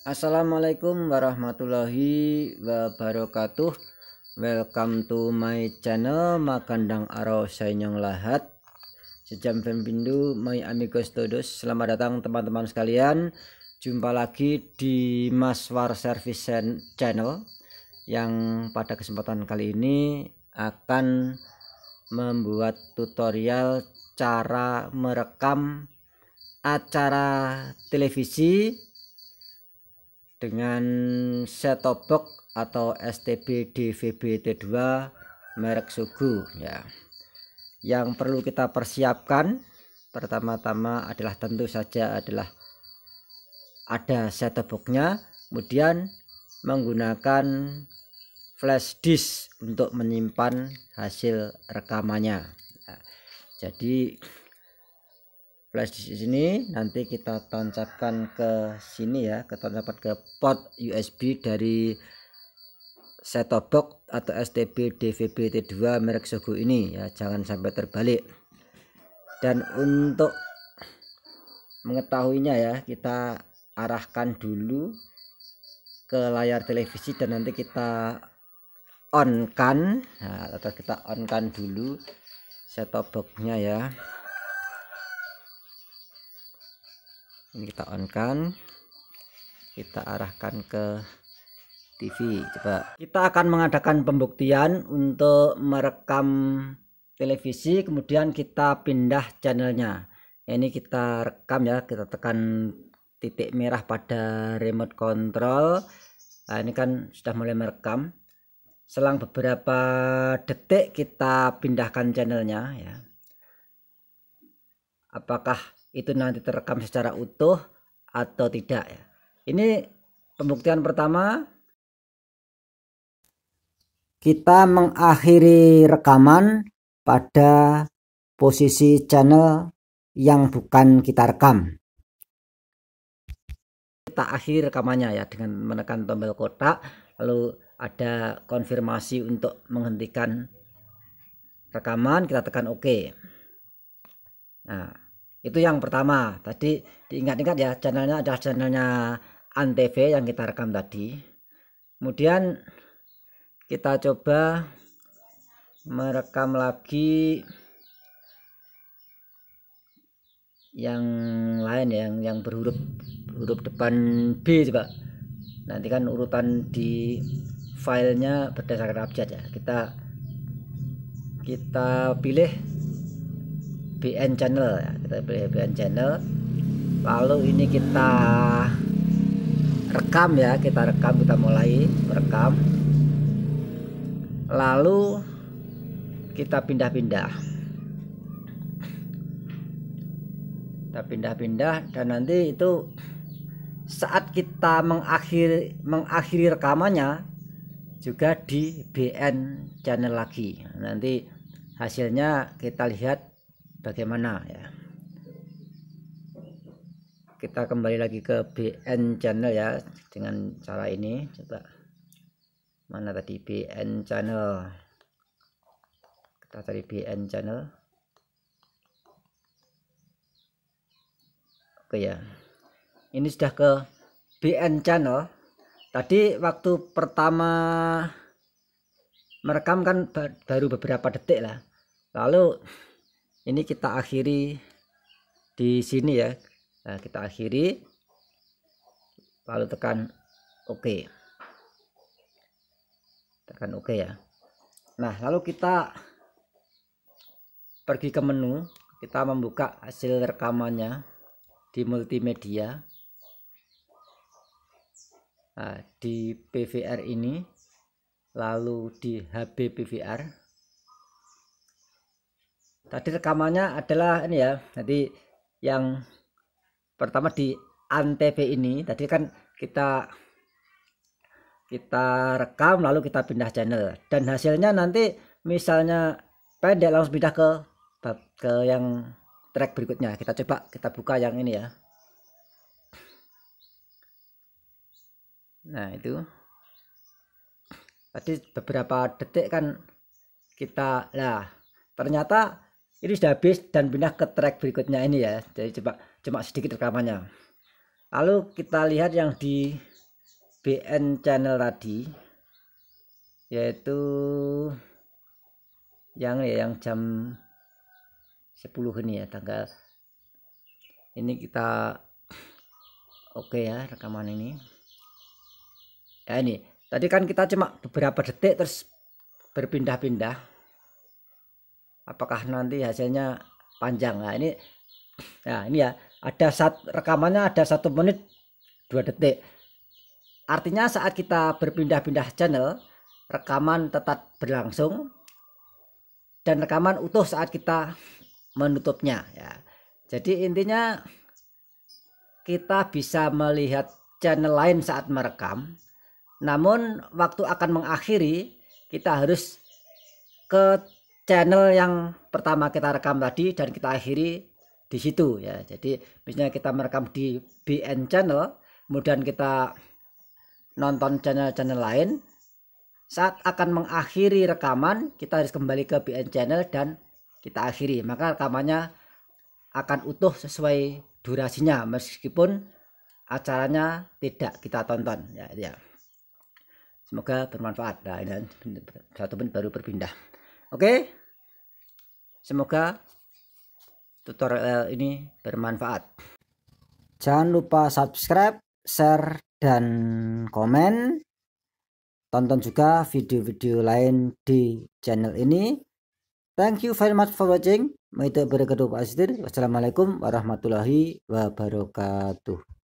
Assalamualaikum warahmatullahi wabarakatuh Welcome to my channel Makandang Aro Sanyong Lahat Sejam pemindu My Amigos Todos Selamat datang teman-teman sekalian Jumpa lagi di Maswar Service Channel Yang pada kesempatan kali ini Akan membuat tutorial Cara merekam acara televisi dengan set top box atau STB DVB T2 merek Sugu ya. Yang perlu kita persiapkan pertama-tama adalah tentu saja adalah ada set top boxnya, kemudian menggunakan flash disk untuk menyimpan hasil rekamannya. Ya. Jadi flash di sini nanti kita tancapkan ke sini ya kita dapat ke port USB dari set box atau STB DVB-T2 merek Sogo ini ya jangan sampai terbalik dan untuk mengetahuinya ya kita arahkan dulu ke layar televisi dan nanti kita on kan nah, atau kita on kan dulu set boxnya ya ini kita on kan kita arahkan ke TV coba kita akan mengadakan pembuktian untuk merekam televisi kemudian kita pindah channelnya nah, ini kita rekam ya kita tekan titik merah pada remote control nah, ini kan sudah mulai merekam selang beberapa detik kita pindahkan channelnya ya apakah itu nanti terekam secara utuh atau tidak ya. Ini pembuktian pertama kita mengakhiri rekaman pada posisi channel yang bukan kita rekam. Kita akhiri rekamannya ya dengan menekan tombol kotak lalu ada konfirmasi untuk menghentikan rekaman kita tekan OK. Nah, itu yang pertama tadi diingat-ingat ya channelnya adalah channelnya antv yang kita rekam tadi kemudian kita coba merekam lagi yang lain ya, yang yang berhuruf huruf depan B coba nanti kan urutan di filenya berdasarkan abjad ya kita kita pilih BN channel ya kita pilih BN channel lalu ini kita rekam ya kita rekam kita mulai rekam lalu kita pindah-pindah kita pindah-pindah dan nanti itu saat kita mengakhiri mengakhiri rekamannya juga di BN channel lagi nanti hasilnya kita lihat bagaimana ya kita kembali lagi ke BN channel ya dengan cara ini coba mana tadi BN channel kita cari BN channel oke ya ini sudah ke BN channel tadi waktu pertama merekam kan baru beberapa detik lah lalu ini kita akhiri di sini ya nah, kita akhiri lalu tekan OK tekan OK ya nah lalu kita pergi ke menu kita membuka hasil rekamannya di multimedia nah, di PVR ini lalu di HB PVR tadi rekamannya adalah ini ya jadi yang pertama di Antv ini tadi kan kita kita rekam lalu kita pindah channel dan hasilnya nanti misalnya pendek langsung pindah ke ke yang track berikutnya kita coba kita buka yang ini ya nah itu tadi beberapa detik kan kita lah ternyata ini sudah habis dan pindah ke track berikutnya ini ya jadi coba cuma sedikit rekamannya lalu kita lihat yang di BN channel tadi yaitu yang ya yang jam 10 ini ya tanggal ini kita oke okay ya rekaman ini ya ini tadi kan kita cuma beberapa detik terus berpindah-pindah apakah nanti hasilnya panjang nah ini nah ini ya ada saat rekamannya ada satu menit dua detik artinya saat kita berpindah-pindah channel rekaman tetap berlangsung dan rekaman utuh saat kita menutupnya ya jadi intinya kita bisa melihat channel lain saat merekam namun waktu akan mengakhiri kita harus ke channel yang pertama kita rekam tadi dan kita akhiri di situ ya. Jadi misalnya kita merekam di BN channel, kemudian kita nonton channel-channel lain, saat akan mengakhiri rekaman kita harus kembali ke BN channel dan kita akhiri. Maka rekamannya akan utuh sesuai durasinya meskipun acaranya tidak kita tonton ya. ya. Semoga bermanfaat. Nah, ini satu menit baru berpindah. Oke. Okay? Semoga tutorial eh, ini bermanfaat. Jangan lupa subscribe, share, dan komen. Tonton juga video-video lain di channel ini. Thank you very much for watching. Maitu berkatu Pak Wassalamualaikum warahmatullahi wabarakatuh.